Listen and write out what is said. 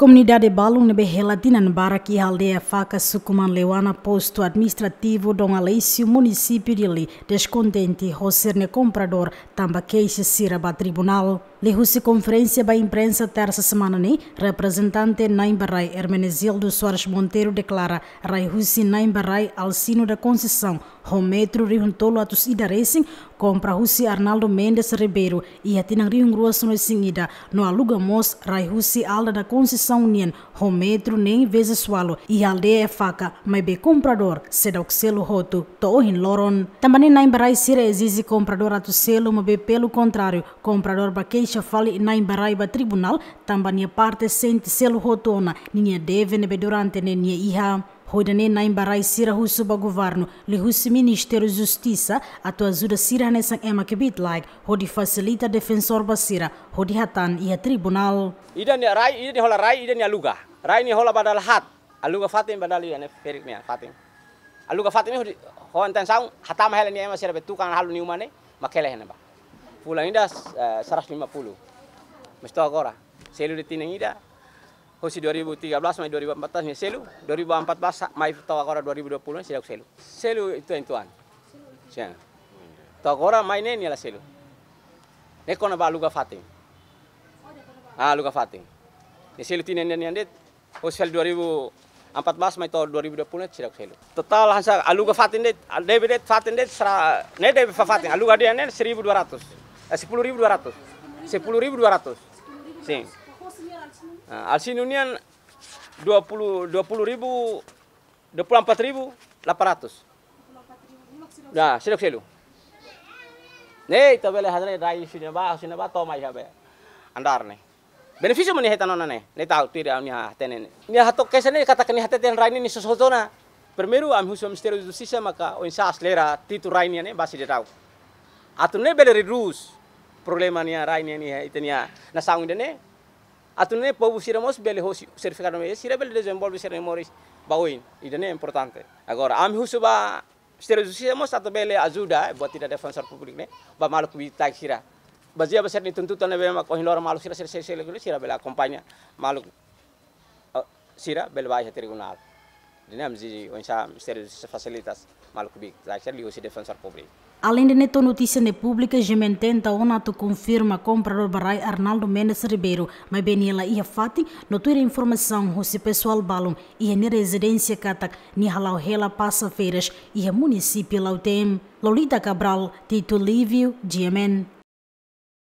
Comunidade Balum nebe relatinan baraki aldeia faca sucuman lewana posto administrativo Dom Aleixo município de Li descontente Rosserne comprador tamba queixa siraba tribunal. Lehuse conferência ba imprensa terça semana ne representante Naimbarai Hermenezildo Soares Monteiro declara Raihusi Naimbarai alcino da concessão Rometro Riuntolo Atos ida racing compra Husi Arnaldo Mendes Ribeiro e atinang Riungrua No ida no Alugamos Rai Raihusi alda da concessão nien, metro nem vezes sualo, e aldeia é faca, mas be comprador, será o que selo roto, tohin loron. Também na embarai sira exige comprador ato selo, mas be pelo contrário, comprador ba queixa fale na embarai ba tribunal, também a é parte sente selo rotona, ninha deve nebe durante a iha. hodanenay barai sira husu ba governo li husu ministério justisa atu ajuda sira nesan emak bitlag hodi fasilita defensor ba sira hodi hatan ia tribunal Ida ni rai ni hola rai ida ni luga rai ni hola badal hat aluga fatim badal ia ne ferik mea fatim aluga fatim hodi hoan anten saung hatam helen ni ema sira betukang halu ni umane makele hena ba pulang ida eh, puluh. mesto agora selu ditinang ida Hosi 2013 mai 2014 mai selu, 2014 mai tawa kora 2020 sidak selu. Selu itu yang tuan. Sian. Ya. Tawa kora mai neni lah selu. Ne kona ba luka fating. Ah luka fating. Ne ya, selu tinen neni det. Hosi 2014 mai tawa 2020 sidak selu. Total hansa aluga ah, fating det, ah, debi det fating det sera ne fa fating aluga ah, dia ne 1200. Eh 10200. 10200. Sing. Ah, nah, Alsinunian 20 20 ribu 24 ribu 800. Nah, silok silu. Nei, tabele hadre rai sini sinaba to mai habe. Ya, Andar nih. Benefisio mani heta nona nih. nih. tau tira ni hatene. Ni hatok kesene kata kani hatete rai ni sosotona. Permeru am huso mistério do sisa maka o insa aslera titu rai ni ne basi de tau. Atune beli rus problema ni rai ni ni itenia. Na sangu de atune povo siramos bele ho certificado me sira bele desenvolve sira memoris bawin idane e importante agora ami husuba sira siramos atau bele azuda e buat tidak defensor publik ne ba maluk bi tak sira bazia besar ni tuntutan be mak ohin lor maluk sira sira sira sira bele acompaña maluk uh, sira bele ba tribunal defensor Além de neto notícia ne pública, Gemententa Onato confirma comprador barai Arnaldo Mendes Ribeiro, mas Beniela ia fati, notura informação se pessoal balum e ne residência Catac, nihalau Hela passa feiras e município Lautem. Lolita Cabral, Tito Lívio, GMN.